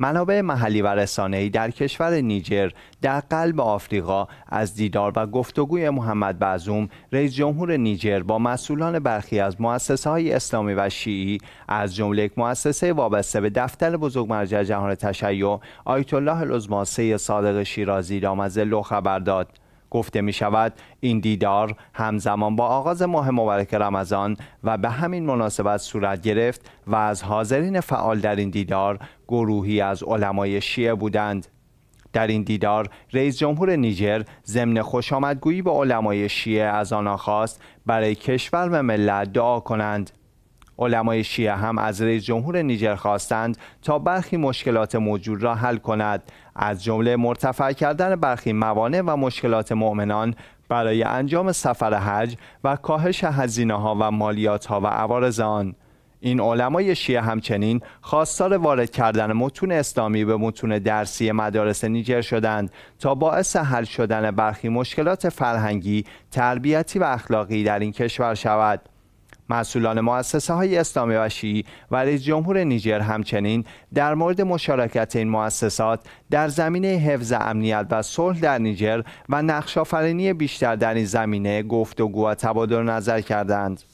منابع محلی و ای در کشور نیجر در قلب آفریقا از دیدار و گفتگوی محمد بعزوم رئیس جمهور نیجر با مسئولان برخی از مؤسسه های اسلامی و شیعی از جمله یک مؤسسه وابسته به دفتر بزرگ مرجع جهان تشیع آیت الله العظما صادق شیرازی دامزه لو خبر داد گفته می شود این دیدار همزمان با آغاز ماه مبارک رمضان و به همین مناسبت صورت گرفت و از حاضرین فعال در این دیدار گروهی از علمای شیعه بودند در این دیدار رئیس جمهور نیجر ضمن خوش آمدگویی به علمای شیعه از آنها خواست برای کشور و ملت دعا کنند علمای شیعه هم از رئیس جمهور نیجر خواستند تا برخی مشکلات موجود را حل کند از جمله مرتفع کردن برخی موانع و مشکلات مؤمنان برای انجام سفر حج و کاهش هزینه ها و مالیات ها و عوارض آن این علمای شیعه همچنین خواستار وارد کردن متون اسلامی به متون درسی مدارس نیجر شدند تا باعث حل شدن برخی مشکلات فرهنگی، تربیتی و اخلاقی در این کشور شود. مسئولان مؤسسه های اسلامی و شیعی و رئیس جمهور نیجر همچنین در مورد مشارکت این مؤسسات در زمینه حفظ امنیت و صلح در نیجر و نقش آفرینی بیشتر در این زمینه گفتگو و تبادل نظر کردند.